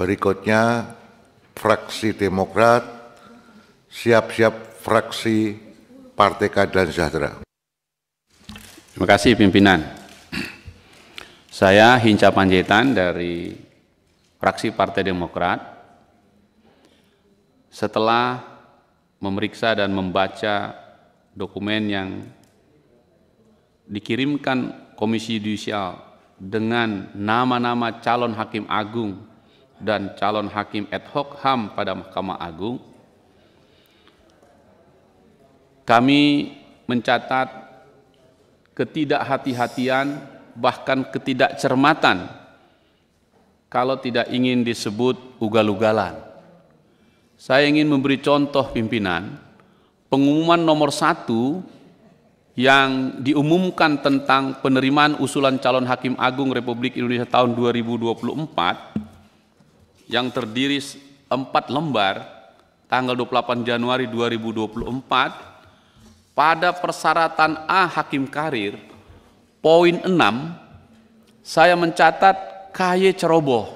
Berikutnya fraksi Demokrat, siap-siap fraksi Partai Keadilan Sejahtera. Terima kasih pimpinan. Saya Hinca Panjaitan dari fraksi Partai Demokrat. Setelah memeriksa dan membaca dokumen yang dikirimkan Komisi Yudisial dengan nama-nama calon hakim agung dan calon hakim ad hoc HAM pada Mahkamah Agung kami mencatat ketidakhati-hatian bahkan ketidakcermatan kalau tidak ingin disebut ugal-ugalan saya ingin memberi contoh pimpinan pengumuman nomor satu yang diumumkan tentang penerimaan usulan calon hakim agung Republik Indonesia tahun 2024 yang terdiri empat lembar tanggal 28 Januari 2024 pada persyaratan A hakim karir poin 6 saya mencatat KY ceroboh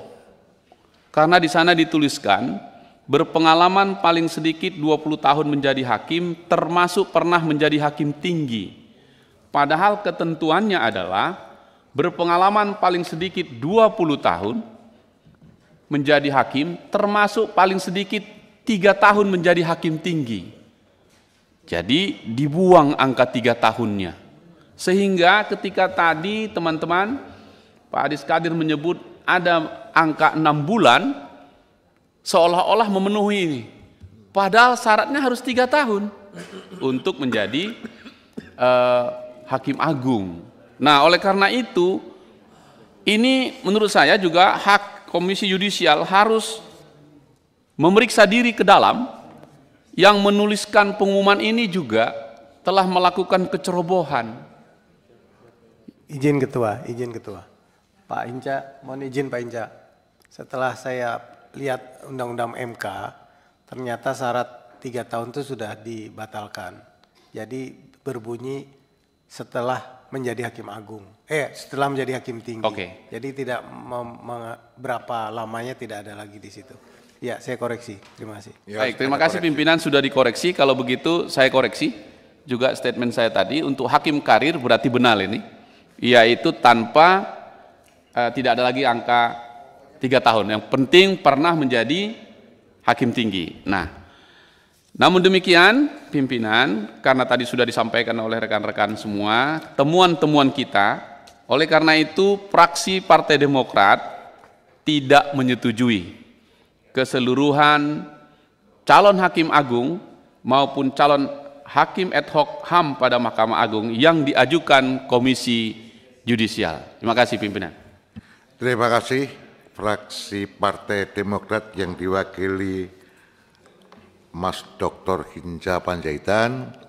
karena di sana dituliskan berpengalaman paling sedikit 20 tahun menjadi hakim, termasuk pernah menjadi hakim tinggi. Padahal ketentuannya adalah berpengalaman paling sedikit 20 tahun menjadi hakim, termasuk paling sedikit tiga tahun menjadi hakim tinggi. Jadi dibuang angka tiga tahunnya. Sehingga ketika tadi teman-teman Pak Adis Kadir menyebut ada angka enam bulan, seolah-olah memenuhi ini. Padahal syaratnya harus tiga tahun untuk menjadi uh, hakim agung. Nah, oleh karena itu, ini menurut saya juga hak Komisi Yudisial harus memeriksa diri ke dalam. Yang menuliskan pengumuman ini juga telah melakukan kecerobohan. Izin ketua, izin ketua. Pak Inca, mohon izin Pak Inca. Setelah saya lihat undang-undang MK, ternyata syarat tiga tahun itu sudah dibatalkan. Jadi berbunyi setelah menjadi hakim agung, eh setelah menjadi hakim tinggi. Okay. Jadi tidak berapa lamanya tidak ada lagi di situ. Ya, saya koreksi. Terima kasih. Ya, Baik, terima kasih koreksi. pimpinan sudah dikoreksi. Kalau begitu saya koreksi juga statement saya tadi untuk hakim karir berarti benar ini, yaitu tanpa uh, tidak ada lagi angka tiga tahun. Yang penting pernah menjadi hakim tinggi. Nah, namun demikian pimpinan, karena tadi sudah disampaikan oleh rekan-rekan semua, temuan-temuan kita, oleh karena itu praksi Partai Demokrat tidak menyetujui keseluruhan calon hakim agung maupun calon hakim ad hoc HAM pada Mahkamah Agung yang diajukan Komisi Judisial. Terima kasih pimpinan. Terima kasih fraksi Partai Demokrat yang diwakili Mas Dr. Hinja Panjaitan,